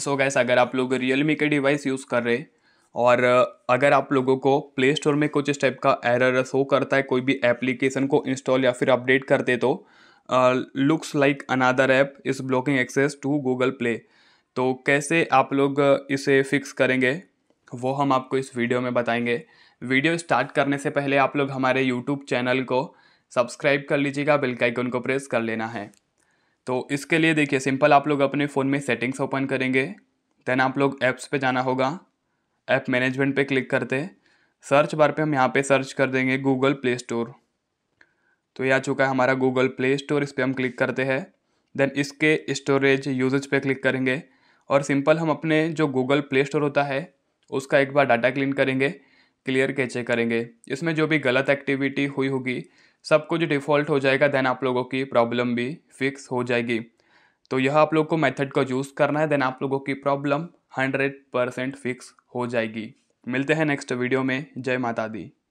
सो so gas अगर आप लोग रियल मी के डिवाइस यूज़ कर रहे और अगर आप लोगों को प्ले स्टोर में कुछ इस टाइप का एरर शो करता है कोई भी एप्लीकेशन को इंस्टॉल या फिर अपडेट करते तो looks like another app is blocking access to Google Play तो कैसे आप लोग इसे फिक्स करेंगे वो हम आपको इस वीडियो में बताएंगे वीडियो स्टार्ट करने से पहले आप लोग हमारे यूट्यूब चैनल को सब्सक्राइब कर लीजिएगा बेल का आइकन को प्रेस कर लेना है तो इसके लिए देखिए सिंपल आप लोग अपने फ़ोन में सेटिंग्स ओपन करेंगे देन आप लोग ऐप्स पे जाना होगा ऐप मैनेजमेंट पे क्लिक करते सर्च बार पे हम यहाँ पे सर्च कर देंगे गूगल प्ले स्टोर तो ये आ चुका है हमारा गूगल प्ले स्टोर इस पर हम क्लिक करते हैं देन इसके स्टोरेज यूजेज पे क्लिक करेंगे और सिंपल हम अपने जो गूगल प्ले स्टोर होता है उसका एक बार डाटा क्लीन करेंगे क्लियर कैचे करेंगे इसमें जो भी गलत एक्टिविटी हुई होगी सब कुछ डिफ़ॉल्ट हो जाएगा देन आप लोगों की प्रॉब्लम भी फिक्स हो जाएगी तो यह आप लोग को मेथड का यूज़ करना है देन आप लोगों की प्रॉब्लम हंड्रेड परसेंट फिक्स हो जाएगी मिलते हैं नेक्स्ट वीडियो में जय माता दी